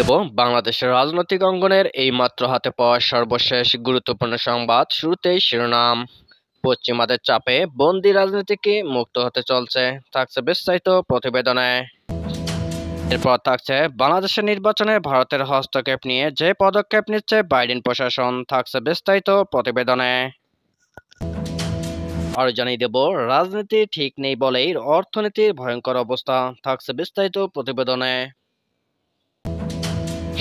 দেব বাংলাদেশের রাজনৈতিক অঙ্গনের এই মাত্র হাতে পাওয়া সর্বশেষ গুরুত্বপূর্ণ সংবাদ শুরুতেই শিরোনাম পশ্চিমাদের চাপে বন্দি রাজনীতিকে মুক্ত হতে চলছে থাকছে বিস্তারিত প্রতিবেদনে এরপর থাকছে বাংলাদেশের নির্বাচনে ভারতের হস্তক্ষেপ নিয়ে যে পদক্ষেপ নিচ্ছে বাইডেন প্রশাসন থাকছে বিস্তারিত প্রতিবেদনে আর জানিয়ে দেব রাজনীতি ঠিক নেই বলেই অর্থনীতির ভয়ঙ্কর অবস্থা থাকছে বিস্তারিত প্রতিবেদনে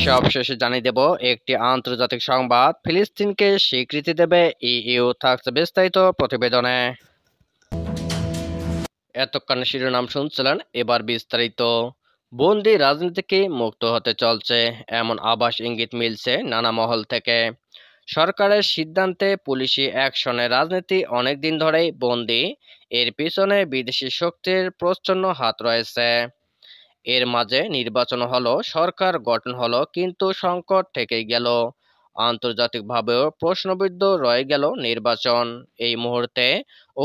সবশেষে জানিয়ে দেব একটি আন্তর্জাতিক সংবাদ ফিলিস্তিনকে স্বীকৃতি দেবে ইইউ থাকছে বিস্তারিত প্রতিবেদনে এতক্ষণ শিরোনাম শুনছিলেন এবার বিস্তারিত বন্দি রাজনীতিকে মুক্ত হতে চলছে এমন আবাস ইঙ্গিত মিলছে নানা মহল থেকে সরকারের সিদ্ধান্তে পুলিশি অ্যাকশনে রাজনীতি অনেকদিন ধরেই বন্দি এর পিছনে বিদেশি শক্তির প্রচ্ছন্ন হাত রয়েছে এর মাঝে নির্বাচন হলো সরকার গঠন হলো কিন্তু সংকট থেকেই গেল আন্তর্জাতিকভাবেও প্রশ্নবিদ্ধ রয়ে গেল নির্বাচন এই মুহূর্তে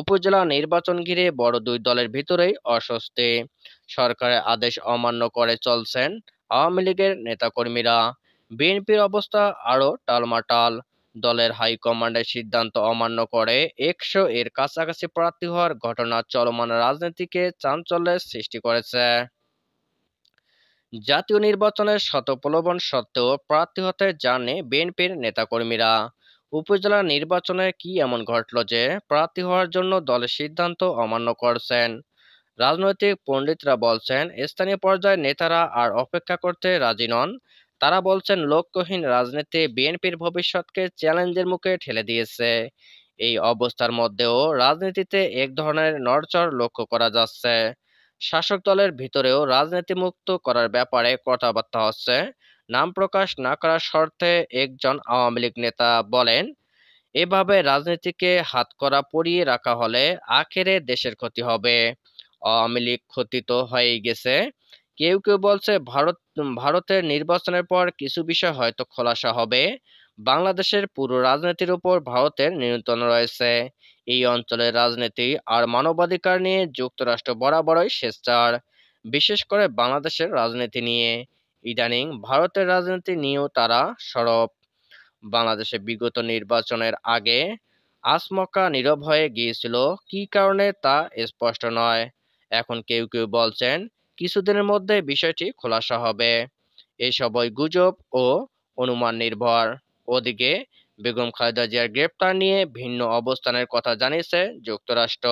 উপজেলা নির্বাচন ঘিরে বড় দুই দলের ভিতরেই অস্বস্তি সরকারের আদেশ অমান্য করে চলছেন আওয়ামী লীগের নেতাকর্মীরা বিএনপির অবস্থা আরও টালমাটাল দলের হাইকমান্ডের সিদ্ধান্ত অমান্য করে একশো এর কাছাকাছি প্রার্থী হওয়ার ঘটনা চলমান রাজনীতিকে চাঞ্চল্যের সৃষ্টি করেছে জাতীয় নির্বাচনের শত প্রলোভন সত্ত্বেও প্রার্থী হতে জানে বিএনপির নেতাকর্মীরা উপজেলা নির্বাচনে কি এমন ঘটল যে প্রার্থী হওয়ার জন্য দলের সিদ্ধান্ত অমান্য করছেন রাজনৈতিক পণ্ডিতরা বলছেন স্থানীয় পর্যায়ের নেতারা আর অপেক্ষা করতে রাজি নন তারা বলছেন লক্ষ্যহীন রাজনীতি বিএনপির ভবিষ্যৎকে চ্যালেঞ্জের মুখে ঠেলে দিয়েছে এই অবস্থার মধ্যেও রাজনীতিতে এক ধরনের নড়চড় লক্ষ্য করা যাচ্ছে শাসক দলের ভিতরেও রাজনীতি মুক্ত করার ব্যাপারে কথাবার্তা হচ্ছে নাম প্রকাশ না করার শর্তে একজন আওয়ামী লীগ নেতা বলেন এভাবে রাজনীতিকে হাত করা পরিয়ে রাখা হলে আখেরে দেশের ক্ষতি হবে আওয়ামী লীগ ক্ষতি তো হয়েই গেছে কেউ কেউ বলছে ভারত ভারতের নির্বাচনের পর কিছু বিষয় হয়তো খোলাসা হবে বাংলাদেশের পুরো রাজনীতির উপর ভারতের নিয়ন্ত্রণ রয়েছে এই অঞ্চলের রাজনীতি আর মানবাধিকার নিয়ে যুক্তরাষ্ট্র বরাবরই স্বেচ্ছার বিশেষ করে বাংলাদেশের রাজনীতি নিয়ে ইদানিং ভারতের রাজনীতি নিয়েও তারা সরব বাংলাদেশে বিগত নির্বাচনের আগে আসমকা নীরব হয়ে গিয়েছিল কি কারণে তা স্পষ্ট নয় এখন কেউ কেউ বলছেন কিছুদিনের মধ্যে বিষয়টি খোলাসা হবে এসবই গুজব ও অনুমান নির্ভর ওদিকে বেগম খালেদা জিয়ার গ্রেপ্তার নিয়ে ভিন্ন অবস্থানের কথা জানিয়েছে যুক্তরাষ্ট্র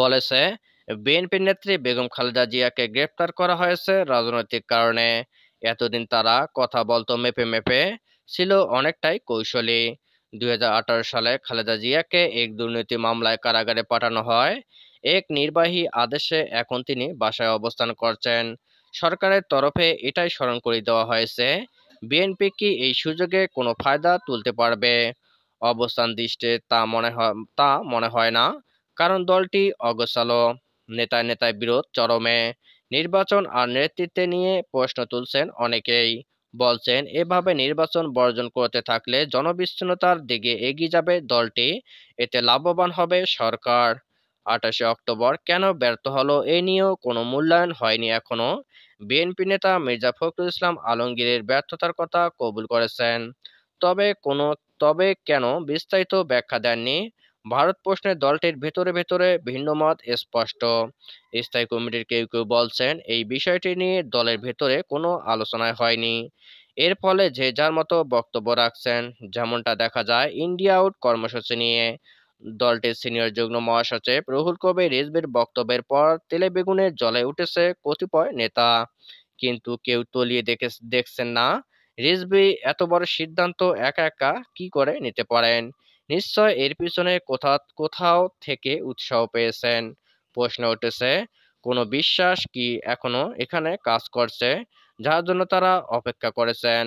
বলেছে বিএনপি নেত্রী বেগম খালেদা জিয়াকে গ্রেপ্তার করা হয়েছে রাজনৈতিক কারণে এতদিন তারা কথা বলতো মেপে মেপে ছিল অনেকটাই কৌশলী দুই সালে খালেদা জিয়াকে এক দুর্নীতি মামলায় কারাগারে পাঠানো হয় এক নির্বাহী আদেশে এখন তিনি বাসায় অবস্থান করছেন সরকারের তরফে এটাই স্মরণ করে দেওয়া হয়েছে বিএনপি কি এই সুযোগে কোনো ফায়দা তুলতে পারবে অবস্থান দৃষ্টে তা মনে হয় তা মনে হয় না কারণ দলটি অগোছালো নেতায় নেতায় বিরোধ চরমে নির্বাচন আর নেতৃত্বে নিয়ে প্রশ্ন তুলছেন অনেকেই বলছেন এভাবে নির্বাচন বর্জন করতে থাকলে জনবিচ্ছিন্নতার দিকে এগিয়ে যাবে দলটি এতে লাভবান হবে সরকার আঠাশে অক্টোবর কেন ব্যর্থ হলো এ নিয়েও কোনো মূল্যায়ন হয়নি এখনও বিএনপি নেতা মির্জা ফখরুল ইসলাম আলমগীরের ব্যর্থতার কথা কবুল করেছেন তবে কোনো তবে কেন বিস্তারিত ব্যাখ্যা দেননি ভারত প্রশ্নে দলটির ভেতরে ভেতরে ভিন্নমত স্পষ্ট স্থায়ী কমিটির কেউ কেউ বলছেন এই বিষয়টি নিয়ে দলের ভেতরে কোনো আলোচনায় হয়নি এর ফলে যে যার মতো বক্তব্য রাখছেন যেমনটা দেখা যায় ইন্ডিয়া আউট কর্মসূচি নিয়ে দলটির সিনিয়র যুগ্ম মহাসচিব রুহুল কবির রিজবির বক্তব্যের পর তেলেবেগুনে জলে উঠেছে কতিপয় নেতা কিন্তু কেউ তলিয়ে দেখে দেখছেন না রিজবি এত বড় সিদ্ধান্ত একা একা কি করে নিতে পারেন নিশ্চয় এর পিছনে কোথা কোথাও থেকে উৎসাহ পেয়েছেন প্রশ্ন উঠেছে কোনো বিশ্বাস কি এখনো এখানে কাজ করছে যার জন্য তারা অপেক্ষা করেছেন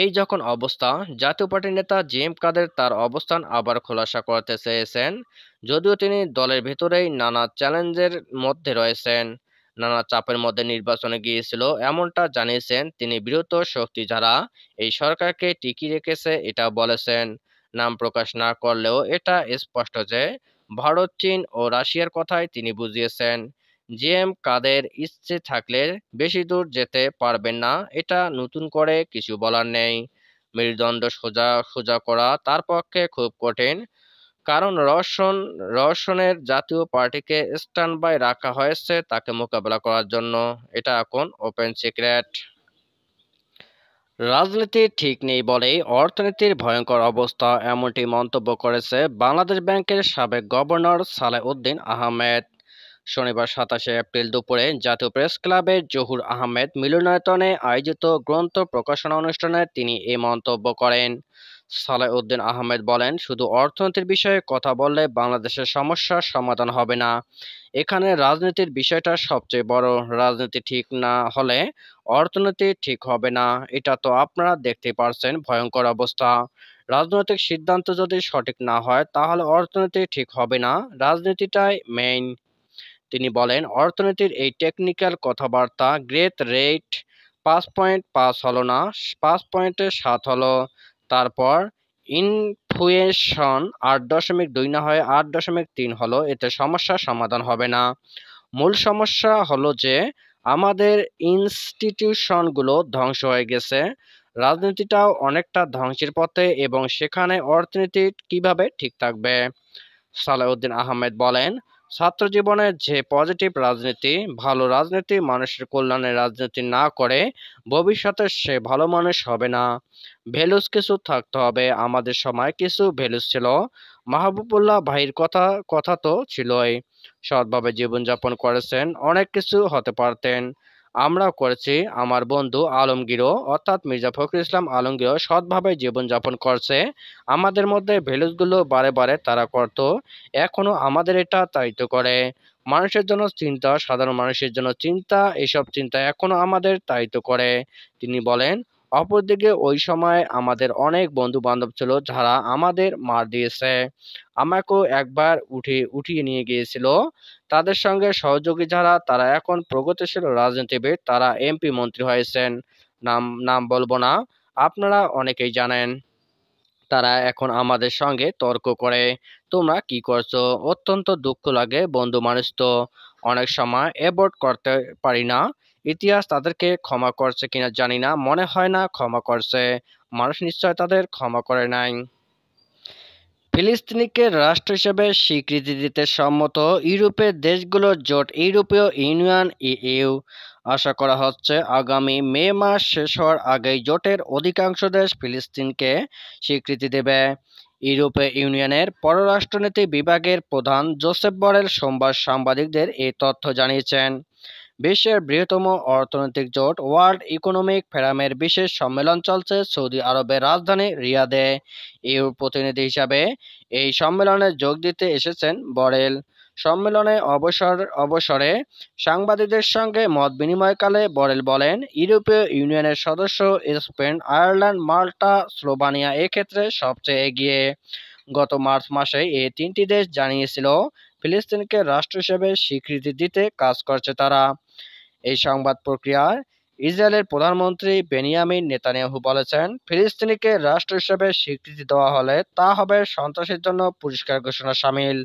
এই যখন অবস্থা জাতীয় পার্টির নেতা জিএম কাদের তার অবস্থান আবার খোলাসা করতে চেয়েছেন যদিও তিনি দলের ভেতরেই নানা চ্যালেঞ্জের মধ্যে রয়েছেন নানা চাপের মধ্যে নির্বাচনে গিয়েছিল এমনটা জানিয়েছেন তিনি বিরত শক্তি যারা এই সরকারকে টিকিয়ে রেখেছে এটা বলেছেন নাম প্রকাশ না করলেও এটা স্পষ্ট যে ভারত চীন ও রাশিয়ার কথাই তিনি বুঝিয়েছেন জিএম কাদের ইচ্ছে থাকলে বেশি দূর যেতে পারবেন না এটা নতুন করে কিছু বলার নেই মেরুদণ্ড সোজা সোজা করা তার পক্ষে খুব কঠিন কারণ রহসন রহসনের জাতীয় পার্টিকে স্ট্যান্ড বাই রাখা হয়েছে তাকে মোকাবেলা করার জন্য এটা এখন ওপেন সিক্রেট রাজনীতি ঠিক নেই বলেই অর্থনীতির ভয়ঙ্কর অবস্থা এমনটি মন্তব্য করেছে বাংলাদেশ ব্যাংকের সাবেক গভর্নর উদ্দিন আহমেদ শনিবার সাতাশে এপ্রিল দুপুরে জাতীয় প্রেস ক্লাবের জহুর আহমেদ মিলনায়তনে আয়োজিত গ্রন্থ প্রকাশনা অনুষ্ঠানে তিনি এ মন্তব্য করেন সালে উদ্দিন আহমেদ বলেন শুধু অর্থনীতির বিষয়ে কথা বললে বাংলাদেশের সমস্যার সমাধান হবে না এখানে রাজনীতির বিষয়টা সবচেয়ে বড় রাজনীতি ঠিক না হলে অর্থনীতি ঠিক হবে না এটা তো আপনারা দেখতে পারছেন ভয়ঙ্কর অবস্থা রাজনৈতিক সিদ্ধান্ত যদি সঠিক না হয় তাহলে অর্থনীতি ঠিক হবে না রাজনীতিটাই মেইন তিনি বলেন অর্থনীতির এই টেকনিক্যাল কথাবার্তা গ্রেট রেট পাঁচ পয়েন্ট পাঁচ হলো না পাঁচ পয়েন্টে সাত হলো তারপর ইনফ্লুয়েশন আট দশমিক দুই না হয় আট দশমিক তিন হলো এতে সমস্যার সমাধান হবে না মূল সমস্যা হলো যে আমাদের ইনস্টিটিউশনগুলো ধ্বংস হয়ে গেছে রাজনীতিটাও অনেকটা ধ্বংসের পথে এবং সেখানে অর্থনীতি কিভাবে ঠিক থাকবে সালাউদ্দিন আহমেদ বলেন ছাত্র জীবনের যে পজিটিভ রাজনীতি ভালো রাজনীতি মানুষের কল্যাণে রাজনীতি না করে ভবিষ্যতে সে ভালো মানুষ হবে না ভ্যালুস কিছু থাকতে হবে আমাদের সময় কিছু ভ্যালুস ছিল মাহবুবুল্লাহ ভাইয়ের কথা কথা তো ছিলই সৎভাবে জীবনযাপন করেছেন অনেক কিছু হতে পারতেন আমরা করছি আমার বন্ধু আলমগীরও অর্থাৎ মির্জা ফখরুল ইসলাম আলমগীরও সৎভাবে জীবনযাপন করছে আমাদের মধ্যে ভ্যালুসগুলো বারে বারে তারা করত এখনও আমাদের এটা তাইতো করে মানুষের জন্য চিন্তা সাধারণ মানুষের জন্য চিন্তা এসব চিন্তা এখনও আমাদের তাইতো করে তিনি বলেন অপরদিকে ওই সময় আমাদের অনেক বন্ধু বান্ধব ছিল যারা আমাদের মার দিয়েছে আমাকেও একবার উঠে উঠিয়ে নিয়ে গিয়েছিল তাদের সঙ্গে সহযোগী যারা তারা এখন প্রগতিশীল রাজনীতিবিদ তারা এমপি মন্ত্রী হয়েছেন নাম নাম বলবো না আপনারা অনেকেই জানেন তারা এখন আমাদের সঙ্গে তর্ক করে তোমরা কি করছো অত্যন্ত দুঃখ লাগে বন্ধু মানুষ তো অনেক সময় অ্যাভয়েড করতে পারি না ইতিহাস তাদেরকে ক্ষমা করছে কিনা জানি না মনে হয় না ক্ষমা করছে মানুষ নিশ্চয় তাদের ক্ষমা করে নাই ফিলিস্তিনিকে রাষ্ট্র হিসেবে স্বীকৃতি দিতে সম্মত ইউরোপের দেশগুলোর জোট ইউরোপীয় ইউনিয়ন ইউ আশা করা হচ্ছে আগামী মে মাস শেষ হওয়ার আগেই জোটের অধিকাংশ দেশ ফিলিস্তিনকে স্বীকৃতি দেবে ইউরোপীয় ইউনিয়নের পররাষ্ট্রনীতি বিভাগের প্রধান জোসেফ বরেল সোমবার সাংবাদিকদের এই তথ্য জানিয়েছেন বিশ্বের বৃহত্তম অর্থনৈতিক জোট ওয়ার্ল্ড ইকোনমিক ফেরামের বিশেষ সম্মেলন চলছে সৌদি আরবের রাজধানী রিয়াদে ইউ প্রতিনিধি হিসাবে এই সম্মেলনে যোগ দিতে এসেছেন বরেল সম্মেলনে অবসর অবসরে সাংবাদিকদের সঙ্গে মত বিনিময়কালে বরেল বলেন ইউরোপীয় ইউনিয়নের সদস্য স্পেন আয়ারল্যান্ড মাল্টা স্লোভানিয়া এক্ষেত্রে সবচেয়ে এগিয়ে গত মার্চ মাসে এই তিনটি দেশ জানিয়েছিল ফিলিস্তিনকে রাষ্ট্র হিসেবে স্বীকৃতি দিতে কাজ করছে তারা এই সংবাদ প্রক্রিয়ায় ইসরায়েলের প্রধানমন্ত্রী বেনিয়ামিন নেতানিয়াহু বলেছেন ফিলিস্তিনিকে রাষ্ট্র হিসেবে স্বীকৃতি দেওয়া হলে তা হবে সন্ত্রাসের জন্য পুরস্কার ঘোষণা সামিল